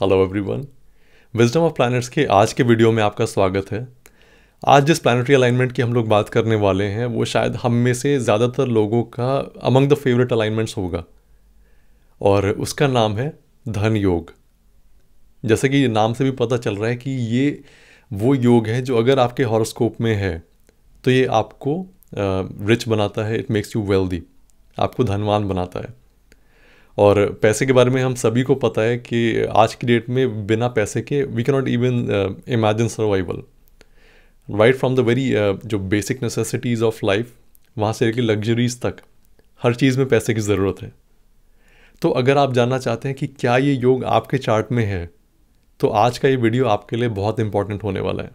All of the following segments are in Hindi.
hello everyone wisdom of planets के आज के वीडियो में आपका स्वागत है आज जिस प्लानटरी अलाइनमेंट की हम लोग बात करने वाले हैं वो शायद हम में से ज़्यादातर लोगों का अमंग द फेवरेट अलाइनमेंट्स होगा और उसका नाम है धन योग जैसे कि नाम से भी पता चल रहा है कि ये वो योग है जो अगर आपके हॉरोस्कोप में है तो ये आपको रिच बनाता है इट मेक्स यू वेल्दी आपको धनवान बनाता है और पैसे के बारे में हम सभी को पता है कि आज की डेट में बिना पैसे के we cannot even imagine survival right from the very जो बेसिक नेसेसिटीज़ ऑफ लाइफ वहाँ से लेकर लग्जरीज तक हर चीज़ में पैसे की ज़रूरत है तो अगर आप जानना चाहते हैं कि क्या ये योग आपके चार्ट में है तो आज का ये वीडियो आपके लिए बहुत इंपॉर्टेंट होने वाला है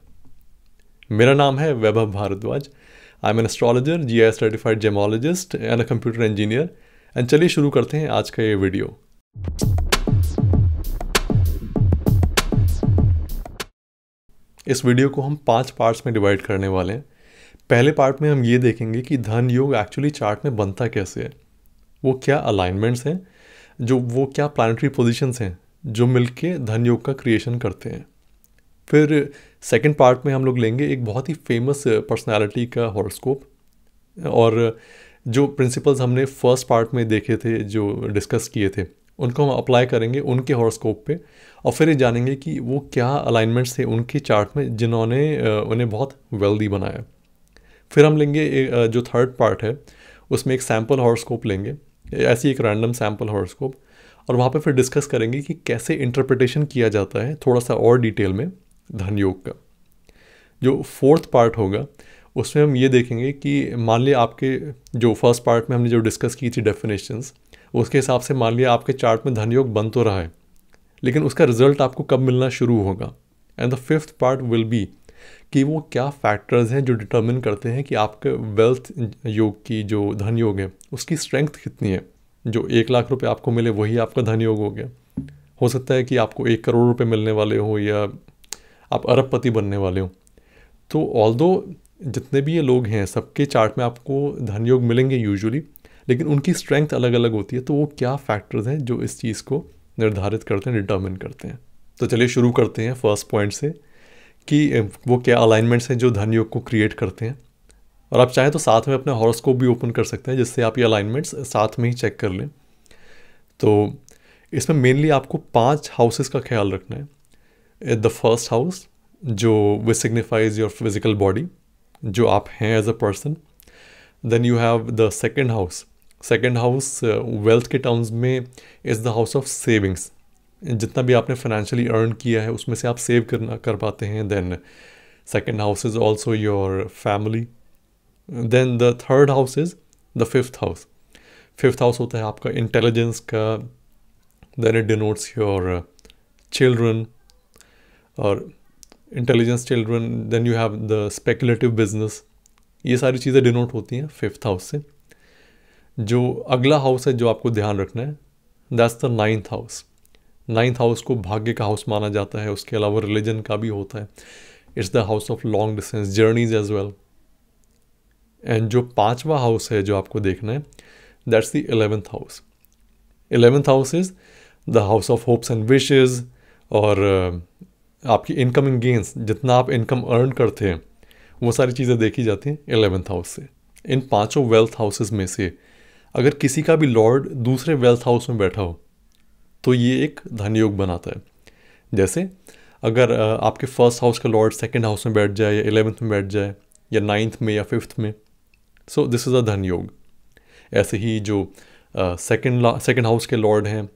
मेरा नाम है Vaibhav Bhardwaj I am an astrologer G I certified gemologist and a computer engineer and चलिए शुरू करते हैं आज का ये वीडियो इस वीडियो को हम पांच पार्ट्स में डिवाइड करने वाले हैं पहले पार्ट में हम ये देखेंगे कि धन योग एक्चुअली चार्ट में बनता कैसे है वो क्या अलाइनमेंट्स हैं जो वो क्या प्लानिटरी पोजिशन हैं जो मिलकर धन योग का क्रिएशन करते हैं फिर सेकेंड पार्ट में हम लोग लेंगे एक बहुत ही फेमस पर्सनालिटी का हॉरोस्कोप और जो प्रिंसिपल्स हमने फर्स्ट पार्ट में देखे थे जो डिस्कस किए थे उनको हम अप्लाई करेंगे उनके हॉर्स्कोप पे और फिर जानेंगे कि वो क्या अलाइनमेंट्स थे उनके चार्ट में जिन्होंने उन्हें बहुत वेल्दी बनाया फिर हम लेंगे जो थर्ड पार्ट है उसमें एक सैम्पल हॉर्स्कोप लेंगे ऐसी एक रैंडम सैम्पल हॉर्स्कोप और वहाँ पर फिर डिस्कस करेंगे कि कैसे इंटरप्रिटेशन किया जाता है थोड़ा सा और डिटेल में धन योग का जो फोर्थ पार्ट होगा उसमें हम ये देखेंगे कि मान लिया आपके जो फर्स्ट पार्ट में हमने जो डिस्कस की थी डेफिनेशंस उसके हिसाब से मान लिया आपके चार्ट में धन योग बन तो रहा है लेकिन उसका रिजल्ट आपको कब मिलना शुरू होगा and the fifth part will be कि वो क्या फैक्टर्स हैं जो डिटर्मिन करते हैं कि आपके वेल्थ योग की जो धन योग है उसकी स्ट्रेंथ कितनी है जो एक लाख रुपए आपको मिले वही आपका धन योग हो गया हो सकता है कि आपको एक करोड़ रुपए मिलने वाले हो या आप अरबपति बनने वाले हो तो ऑल जितने भी ये लोग हैं सबके चार्ट में आपको धन योग मिलेंगे यूजुअली लेकिन उनकी स्ट्रेंथ अलग अलग होती है तो वो क्या फैक्टर्स हैं जो इस चीज़ को निर्धारित करते हैं डिटर्मिन करते हैं तो चलिए शुरू करते हैं फर्स्ट पॉइंट से कि वो क्या अलाइनमेंट्स हैं जो धन योग को क्रिएट करते हैं और आप चाहें तो साथ में अपना हॉरोस्कोप भी ओपन कर सकते हैं जिससे आप ये अलाइनमेंट्स साथ में ही चेक कर लें तो इसमें मेनली आपको पांच हाउसेस का ख्याल रखना है द फर्स्ट हाउस जो which signifies your physical body जो आप हैं as a person then you have the second house second house wealth के टर्म्स में is the house of savings जितना भी आपने फाइनेंशियली अर्न किया है उसमें से आप सेव करना कर पाते हैं then second house is also your family then the third house is the fifth house fifth house होता है आपका इंटेलिजेंस का then it denotes your children और intelligence children then you have the speculative business ये सारी चीज़ें डिनोट होती हैं फिफ्थ हाउस से जो अगला हाउस है जो आपको ध्यान रखना है that's the ninth house ninth house को भाग्य का हाउस माना जाता है उसके अलावा रिलीजन का भी होता है it's the house of long distance journeys as well and जो पांचवा हाउस है जो आपको देखना है that's the eleventh house eleventh house is the house of hopes and wishes और आपकी इनकमिंग गेंस जितना आप इनकम अर्न करते हैं वो सारी चीज़ें देखी जाती हैं एलेवेंथ हाउस से इन पांचों वेल्थ हाउसेस में से अगर किसी का भी लॉर्ड दूसरे वेल्थ हाउस में बैठा हो तो ये एक धन योग बनाता है जैसे अगर आपके फर्स्ट हाउस का लॉर्ड सेकेंड हाउस में बैठ जाए या एलेवेंथ में बैठ जाए या नाइन्थ में या फिफ्थ में सो दिस इज़ अ धन योग ऐसे ही जो सेकेंड सेकेंड हाउस के लॉर्ड हैं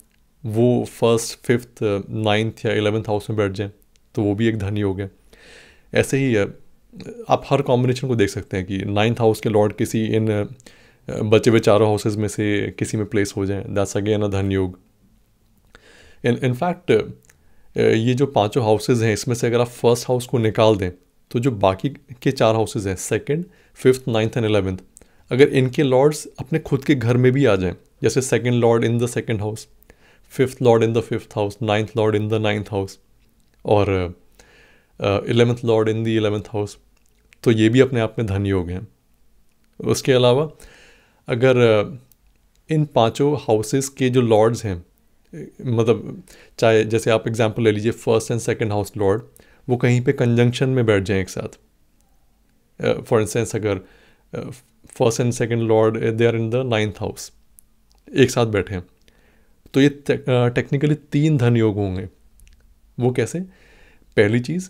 वो फर्स्ट फिफ्थ नाइन्थ या एलेवेंथ हाउस में बैठ जाए तो वो भी एक धन योग है ऐसे ही आप हर कॉम्बिनेशन को देख सकते हैं कि नाइन्थ हाउस के लॉर्ड किसी इन बचे हुए चारों हाउसेज में से किसी में प्लेस हो जाए दैट्स अगेन अ धन योग इन इनफैक्ट ये जो पांचों हाउसेज हैं इसमें से अगर आप फर्स्ट हाउस को निकाल दें तो जो बाकी के चार हाउसेज हैं second fifth ninth and eleventh अगर इनके लॉर्ड्स अपने खुद के घर में भी आ जाएं जैसे second lord in the second house fifth lord in the fifth house ninth lord in the ninth house और eleventh lord in the eleventh house तो ये भी अपने आप में धन योग हैं उसके अलावा अगर इन पांचों हाउसेस के जो लॉर्ड्स हैं मतलब चाहे जैसे आप एग्जांपल ले लीजिए first and second house lord वो कहीं पे कंजंक्शन में बैठ जाएं एक साथ फॉर इंस्टेंस अगर first and second lord they are in the ninth house एक साथ बैठे हैं तो ये टेक्निकली तीन धन योग होंगे वो कैसे पहली चीज़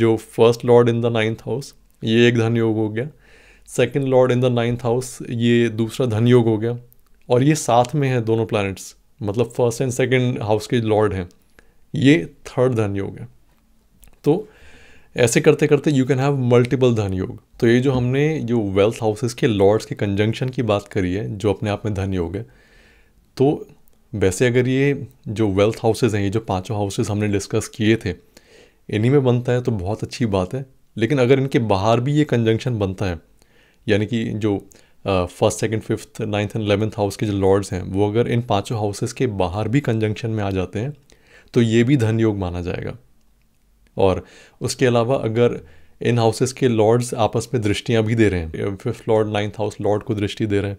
जो first lord in the ninth house ये एक धन योग हो गया second lord in the ninth house ये दूसरा धन योग हो गया और ये साथ में है दोनों प्लैनेट्स मतलब फर्स्ट एंड सेकंड हाउस के लॉर्ड हैं ये थर्ड धन योग है तो ऐसे करते करते यू कैन हैव मल्टीपल धन योग तो ये जो हमने जो वेल्थ हाउसेस के लॉर्ड्स के कंजंक्शन की बात करी है जो अपने आप में धन योग है तो वैसे अगर ये जो वेल्थ हाउसेज़ हैं ये जो पांचों हाउसेज़ हमने डिस्कस किए थे इन्हीं में बनता है तो बहुत अच्छी बात है लेकिन अगर इनके बाहर भी ये कंजंक्शन बनता है यानी कि जो first second fifth ninth and eleventh house के जो लॉर्ड्स हैं वो अगर इन पांचों हाउसेस के बाहर भी कंजंक्शन में आ जाते हैं तो ये भी धन योग माना जाएगा और उसके अलावा अगर इन हाउसेस के लॉर्ड्स आपस में दृष्टियाँ भी दे रहे हैं fifth lord ninth house lord को दृष्टि दे रहे हैं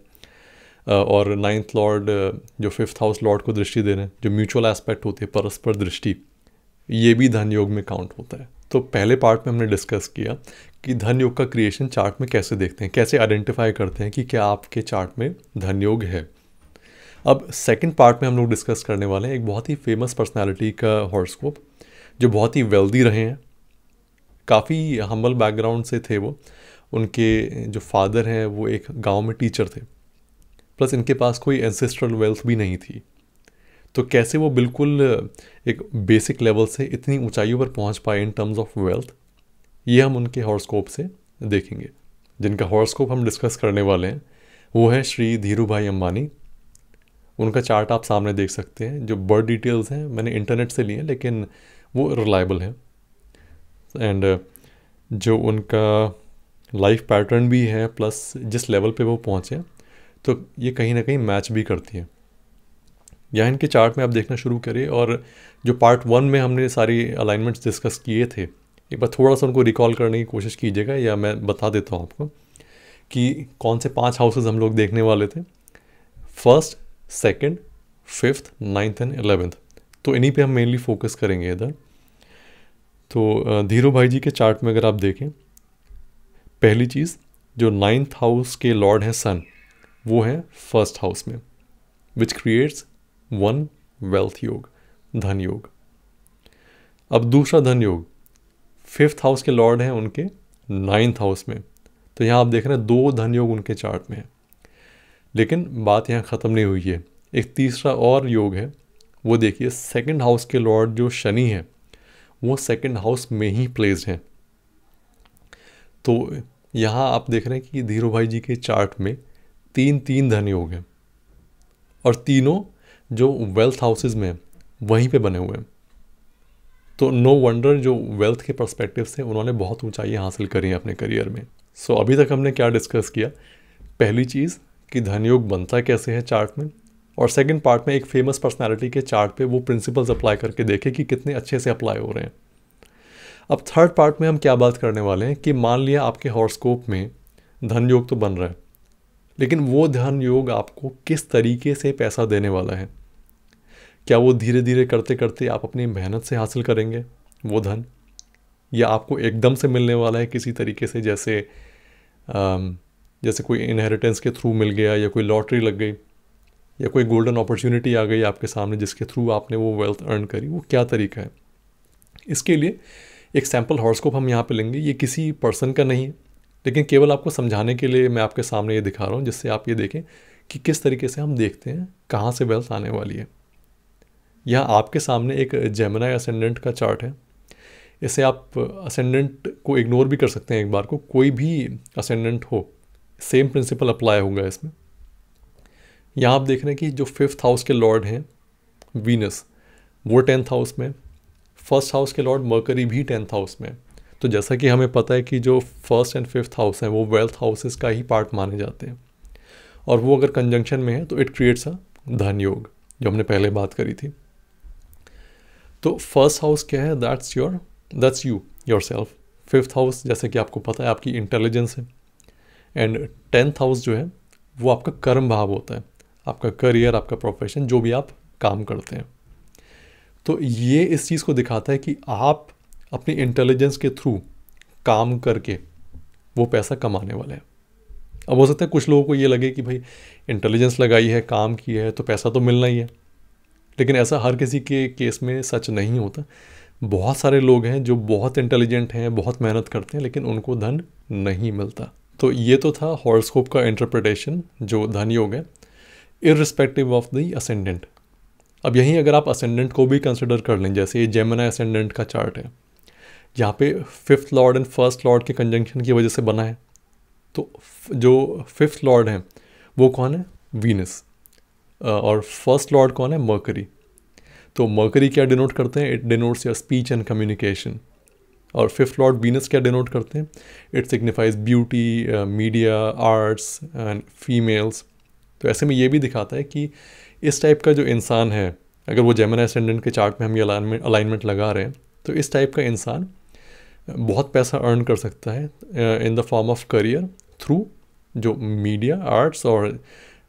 और नाइन्थ लॉर्ड जो फिफ्थ हाउस लॉर्ड को दृष्टि दे रहे हैं जो म्यूचुअल एस्पेक्ट होती है परस्पर दृष्टि ये भी धन योग में काउंट होता है तो पहले पार्ट में हमने डिस्कस किया कि धन योग का क्रिएशन चार्ट में कैसे देखते हैं कैसे आइडेंटिफाई करते हैं कि क्या आपके चार्ट में धन योग है अब सेकंड पार्ट में हम लोग डिस्कस करने वाले हैं एक बहुत ही फेमस पर्सनालिटी का हॉर्स्कोप जो बहुत ही वेल्दी रहे हैं काफ़ी हम्बल बैकग्राउंड से थे वो उनके जो फादर हैं वो एक गांव में टीचर थे प्लस इनके पास कोई एंसेस्ट्रल वेल्थ भी नहीं थी तो कैसे वो बिल्कुल एक बेसिक लेवल से इतनी ऊंचाइयों पर पहुंच पाए इन टर्म्स ऑफ वेल्थ ये हम उनके हॉर्स्कोप से देखेंगे जिनका हॉर्स्कोप हम डिस्कस करने वाले हैं वो है श्री धीरू भाई अम्बानी उनका चार्ट आप सामने देख सकते हैं जो बर्ड डिटेल्स हैं मैंने इंटरनेट से लिए हैं लेकिन वो रिलायबल हैं एंड जो उनका लाइफ पैटर्न भी है प्लस जिस लेवल पे वो पहुँचे तो ये कहीं ना कहीं मैच भी करती है या इनके चार्ट में आप देखना शुरू करें और जो पार्ट वन में हमने सारी अलाइनमेंट्स डिस्कस किए थे एक बार थोड़ा सा उनको रिकॉल करने की कोशिश कीजिएगा या मैं बता देता हूँ आपको कि कौन से पांच हाउसेस हम लोग देखने वाले थे first second fifth ninth and eleventh तो इन्हीं पे हम मेनली फोकस करेंगे इधर तो धीरू भाई जी के चार्ट में अगर आप देखें पहली चीज़ जो नाइन्थ हाउस के लॉर्ड हैं सन वो है फर्स्ट हाउस में विच क्रिएट्स वन वेल्थ योग धन योग अब दूसरा धन योग फिफ्थ हाउस के लॉर्ड हैं उनके नाइन्थ हाउस में तो यहाँ आप देख रहे हैं दो धन योग उनके चार्ट में है लेकिन बात यहाँ ख़त्म नहीं हुई है एक तीसरा और योग है वो देखिए सेकंड हाउस के लॉर्ड जो शनि है वो सेकंड हाउस में ही प्लेस्ड हैं तो यहाँ आप देख रहे हैं कि धीरू भाई जी के चार्ट में तीन तीन धन योग हैं और तीनों जो वेल्थ हाउसेज में वहीं पे बने हुए हैं तो नो वंडर जो वेल्थ के परस्पेक्टिव से उन्होंने बहुत ऊंचाई हासिल करी है अपने करियर में सो so, अभी तक हमने क्या डिस्कस किया पहली चीज़ कि धनयोग बनता कैसे है चार्ट में और सेकंड पार्ट में एक फेमस पर्सनालिटी के चार्ट पे वो प्रिंसिपल्स अप्लाई करके देखें कि कितने अच्छे से अप्लाई हो रहे हैं अब थर्ड पार्ट में हम क्या बात करने वाले हैं कि मान लिया आपके हॉर्स्कोप में धन योग तो बन रहा है लेकिन वो धन योग आपको किस तरीके से पैसा देने वाला है क्या वो धीरे धीरे करते करते आप अपनी मेहनत से हासिल करेंगे वो धन या आपको एकदम से मिलने वाला है किसी तरीके से जैसे जैसे कोई इनहेरिटेंस के थ्रू मिल गया या कोई लॉटरी लग गई या कोई गोल्डन अपॉर्चुनिटी आ गई आपके सामने जिसके थ्रू आपने वो वेल्थ अर्न करी वो क्या तरीका है इसके लिए एक सैम्पल हॉर्स्कोप हम यहाँ पे लेंगे ये किसी पर्सन का नहीं है लेकिन केवल आपको समझाने के लिए मैं आपके सामने ये दिखा रहा हूँ जिससे आप ये देखें कि किस तरीके से हम देखते हैं कहाँ से वेल्थ आने वाली है यह आपके सामने एक जेमिना असेंडेंट का चार्ट है इसे आप असेंडेंट को इग्नोर भी कर सकते हैं एक बार को कोई भी असेंडेंट हो सेम प्रिंसिपल अप्लाई होगा इसमें यहाँ आप देख रहे हैं कि जो फिफ्थ हाउस के लॉर्ड हैं वीनस वो टेंथ हाउस में फर्स्ट हाउस के लॉर्ड मर्करी भी टेंथ हाउस में तो जैसा कि हमें पता है कि जो फर्स्ट एंड फिफ्थ हाउस हैं वो वेल्थ हाउसेस का ही पार्ट माने जाते हैं और वो अगर कंजंक्शन में है तो इट क्रिएट्स अ धन योग जो हमने पहले बात करी थी तो फर्स्ट हाउस क्या है that's your that's you yourself fifth house जैसे कि आपको पता है आपकी इंटेलिजेंस है एंड टेंथ हाउस जो है वो आपका कर्म भाव होता है आपका करियर आपका प्रोफेशन जो भी आप काम करते हैं तो ये इस चीज़ को दिखाता है कि आप अपनी इंटेलिजेंस के थ्रू काम करके वो पैसा कमाने वाले हैं अब हो सकता है कुछ लोगों को ये लगे कि भाई इंटेलिजेंस लगाई है काम किया है तो पैसा तो मिलना ही है लेकिन ऐसा हर किसी के केस में सच नहीं होता बहुत सारे लोग हैं जो बहुत इंटेलिजेंट हैं बहुत मेहनत करते हैं लेकिन उनको धन नहीं मिलता तो ये तो था हॉर्स्कोप का इंटरप्रटेशन जो धन योग है इरिस्पेक्टिव ऑफ द असेंडेंट अब यहीं अगर आप असेंडेंट को भी कंसिडर कर लें जैसे ये जेमना असेंडेंट का चार्ट है यहाँ पे fifth lord and first lord के कंजंक्शन की वजह से बना है तो जो फिफ्थ लॉर्ड हैं वो कौन है वीनस और फर्स्ट लॉर्ड कौन है मर्करी तो मर्करी क्या डिनोट करते हैं it denotes your speech and communication और फिफ्थ लॉर्ड वीनस क्या डिनोट करते हैं it signifies beauty media arts and females तो ऐसे में ये भी दिखाता है कि इस टाइप का जो इंसान है अगर वो जेमिना असेंडेंट के चार्ट में हम ये अलाइनमेंट अलाइनमेंट लगा रहे हैं तो इस टाइप का इंसान बहुत पैसा अर्न कर सकता है in the form of career through जो मीडिया आर्ट्स और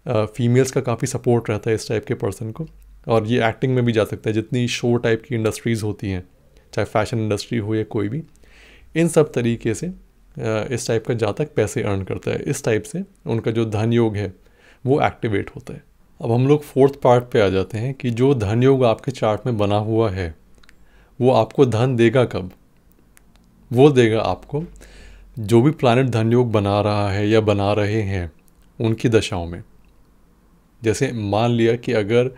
फीमेल्स uh, का काफ़ी सपोर्ट रहता है इस टाइप के पर्सन को और ये एक्टिंग में भी जा सकता है जितनी शो टाइप की इंडस्ट्रीज़ होती हैं चाहे फैशन इंडस्ट्री हो या कोई भी इन सब तरीके से uh, इस टाइप का जातक पैसे अर्न करता है इस टाइप से उनका जो धन योग है वो एक्टिवेट होता है अब हम लोग फोर्थ पार्ट पे आ जाते हैं कि जो धन योग आपके चार्ट में बना हुआ है वो आपको धन देगा कब वो देगा आपको जो भी प्लानट धन योग बना रहा है या बना रहे हैं उनकी दशाओं में जैसे मान लिया कि अगर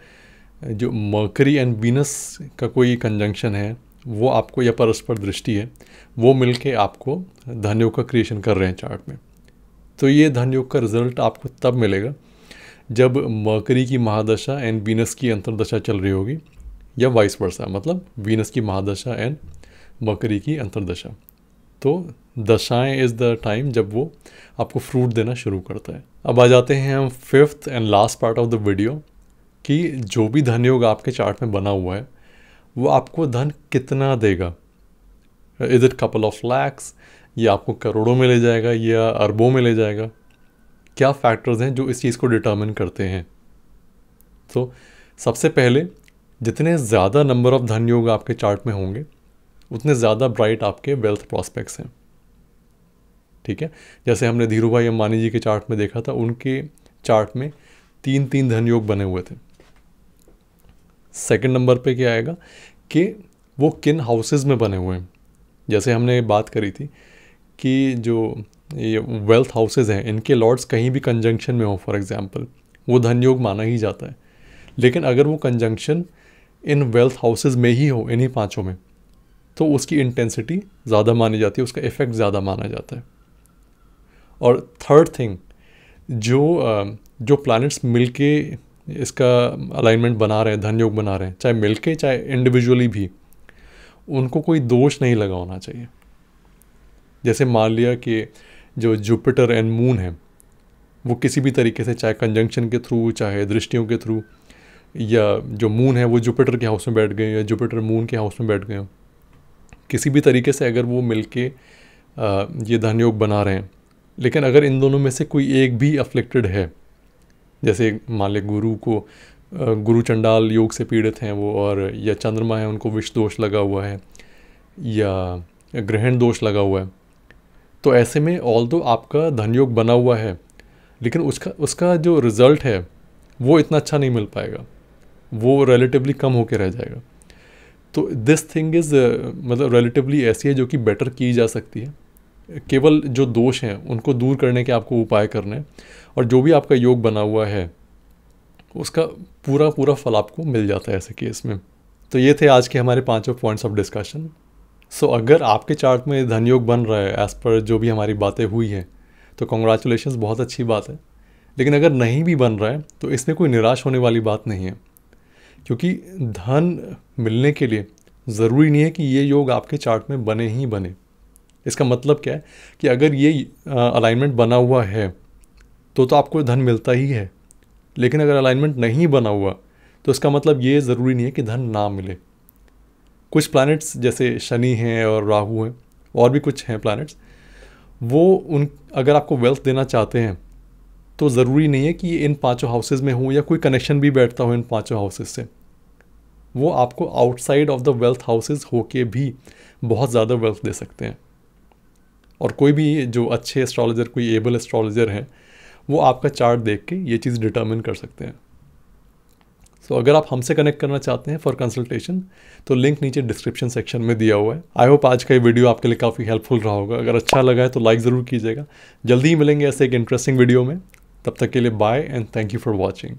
जो मकरी एंड वीनस का कोई कंजंक्शन है वो आपको या परस्पर दृष्टि है वो मिलके आपको धनयोग का क्रिएशन कर रहे हैं चार्ट में तो ये धनयोग का रिजल्ट आपको तब मिलेगा जब मकरी की महादशा एंड वीनस की अंतर्दशा चल रही होगी या वाइस वर्षा मतलब वीनस की महादशा एंड बकरी की अंतरदशा तो दशाएं इज़ द टाइम जब वो आपको फ्रूट देना शुरू करता है अब आ जाते हैं हम fifth and last part of the video कि जो भी धन योग आपके चार्ट में बना हुआ है वो आपको धन कितना देगा is it couple of lakhs या आपको करोड़ों में ले जाएगा या अरबों में ले जाएगा क्या फैक्टर्स हैं जो इस चीज़ को डिटर्मिन करते हैं तो सबसे पहले जितने ज़्यादा नंबर ऑफ़ धन योग आपके चार्ट में होंगे उतने ज़्यादा ब्राइट आपके वेल्थ प्रॉस्पेक्ट्स हैं ठीक है जैसे हमने धीरू भाई अम्बानी जी के चार्ट में देखा था उनके चार्ट में तीन तीन धन योग बने हुए थे सेकंड नंबर पे क्या आएगा कि वो किन हाउसेस में बने हुए हैं जैसे हमने बात करी थी कि जो ये वेल्थ हाउसेज हैं इनके लॉर्ड्स कहीं भी कंजंक्शन में हो फॉर एग्ज़ाम्पल वो धन योग माना ही जाता है लेकिन अगर वो कंजंक्शन इन वेल्थ हाउसेज में ही हो इन्हीं पाँचों में तो उसकी इंटेंसिटी ज़्यादा मानी जाती है उसका इफ़ेक्ट ज़्यादा माना जाता है और थर्ड थिंग जो जो प्लैनेट्स मिलके इसका अलाइनमेंट बना रहे हैं धन योग बना रहे हैं चाहे मिलके चाहे इंडिविजुअली भी उनको कोई दोष नहीं लगा होना चाहिए जैसे मान लिया कि जो जुपिटर एंड मून है वो किसी भी तरीके से चाहे कंजंक्शन के थ्रू चाहे दृष्टियों के थ्रू या जो मून है वो जुपिटर के हाउस में बैठ गए या जुपिटर मून के हाउस में बैठ गए किसी भी तरीके से अगर वो मिल के ये धन योग बना रहे हैं लेकिन अगर इन दोनों में से कोई एक भी अफ्लिक्टेड है जैसे मान लें गुरु को गुरु चंडाल योग से पीड़ित हैं वो और या चंद्रमा है उनको विष दोष लगा हुआ है या ग्रहण दोष लगा हुआ है तो ऐसे में ऑल दो आपका धन योग बना हुआ है लेकिन उसका उसका जो रिज़ल्ट है वो इतना अच्छा नहीं मिल पाएगा वो रिलेटिवली कम होकर रह जाएगा तो दिस थिंग इज़ मतलब रिलेटिवली ऐसी है जो कि बेटर की जा सकती है केवल जो दोष हैं उनको दूर करने के आपको उपाय करने और जो भी आपका योग बना हुआ है उसका पूरा पूरा फल आपको मिल जाता है ऐसे केस में तो ये थे आज के हमारे पांचों पॉइंट्स ऑफ डिस्कशन सो अगर आपके चार्ट में धन योग बन रहा है एज़ पर जो भी हमारी बातें हुई हैं तो कॉन्ग्रेचुलेशन बहुत अच्छी बात है लेकिन अगर नहीं भी बन रहा है तो इसमें कोई निराश होने वाली बात नहीं है क्योंकि धन मिलने के लिए ज़रूरी नहीं है कि ये योग आपके चार्ट में बने ही बने इसका मतलब क्या है कि अगर ये अलाइनमेंट बना हुआ है तो तो आपको धन मिलता ही है लेकिन अगर अलाइनमेंट नहीं बना हुआ तो इसका मतलब ये ज़रूरी नहीं है कि धन ना मिले कुछ प्लैनेट्स जैसे शनि हैं और राहु हैं और भी कुछ हैं प्लैनेट्स वो उन अगर आपको वेल्थ देना चाहते हैं तो ज़रूरी नहीं है कि इन पांचों हाउसेज में हों या कोई कनेक्शन भी बैठता हो इन पांचों हाउसेज से वो आपको outside of the wealth houses होके भी बहुत ज़्यादा वेल्थ दे सकते हैं और कोई भी जो अच्छे एस्ट्रोलॉजर कोई एबल एस्ट्रोलॉजर हैं वो आपका चार्ट देख के ये चीज़ डिटर्मिन कर सकते हैं सो so, अगर आप हमसे कनेक्ट करना चाहते हैं फॉर कंसल्टेशन तो लिंक नीचे डिस्क्रिप्शन सेक्शन में दिया हुआ है आई होप आज का ये वीडियो आपके लिए काफ़ी हेल्पफुल रहा होगा अगर अच्छा लगा है तो लाइक ज़रूर कीजिएगा जल्दी ही मिलेंगे ऐसे एक इंटरेस्टिंग वीडियो में तब तक के लिए bye and thank you for watching